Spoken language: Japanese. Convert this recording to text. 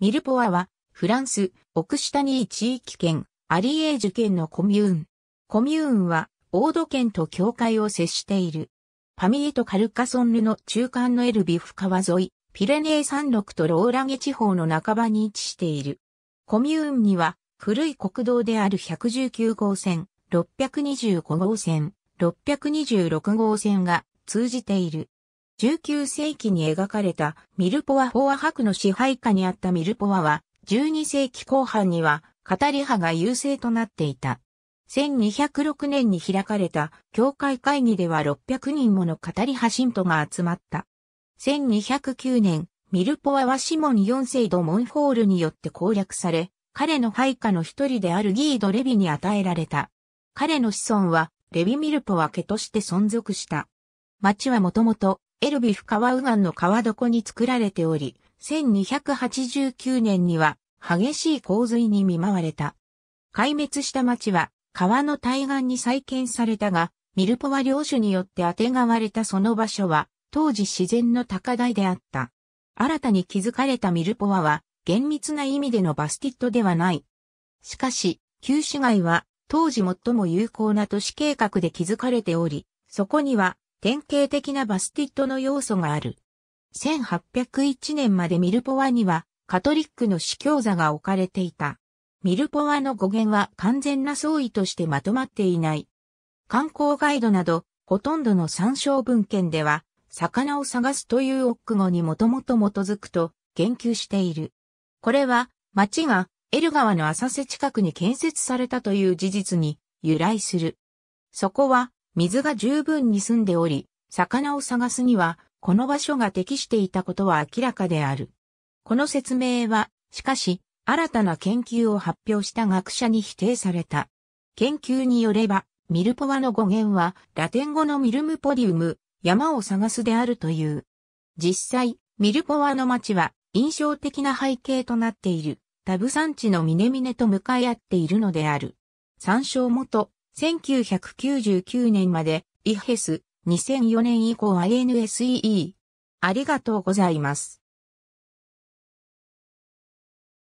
ミルポアは、フランス、オクシタニー地域圏、アリエージュ県のコミューン。コミューンは、オード県と境界を接している。パミエとカルカソンヌの中間のエルビフ川沿い、ピレネー山麓とローラゲ地方の半ばに位置している。コミューンには、古い国道である119号線、625号線、626号線が通じている。19世紀に描かれたミルポワ法和博の支配下にあったミルポワは、12世紀後半には、カタリ派が優勢となっていた。1206年に開かれた教会会議では600人ものカタリ派信徒が集まった。1209年、ミルポワはシモン4世ドモンホールによって攻略され、彼の配下の一人であるギード・レビに与えられた。彼の子孫は、レビ・ミルポワ家として存続した。町はもともとエルビフ川右岸の川床に作られており、1289年には激しい洪水に見舞われた。壊滅した町は川の対岸に再建されたが、ミルポワ領主によってあてがわれたその場所は、当時自然の高台であった。新たに築かれたミルポワは、厳密な意味でのバスティットではない。しかし、旧市街は、当時最も有効な都市計画で築かれており、そこには、典型的なバスティットの要素がある。1801年までミルポワにはカトリックの司教座が置かれていた。ミルポワの語源は完全な相違としてまとまっていない。観光ガイドなど、ほとんどの参照文献では、魚を探すという奥語にもともと基づくと言及している。これは、町がエル川の浅瀬近くに建設されたという事実に由来する。そこは水が十分に澄んでおり、魚を探すには、この場所が適していたことは明らかである。この説明は、しかし、新たな研究を発表した学者に否定された。研究によれば、ミルポワの語源は、ラテン語のミルムポリウム、山を探すであるという。実際、ミルポワの町は、印象的な背景となっている、タブ山地の峰々と向かい合っているのである。参照元、1999年まで、イヘス、2004年以降 i n s e e ありがとうございます。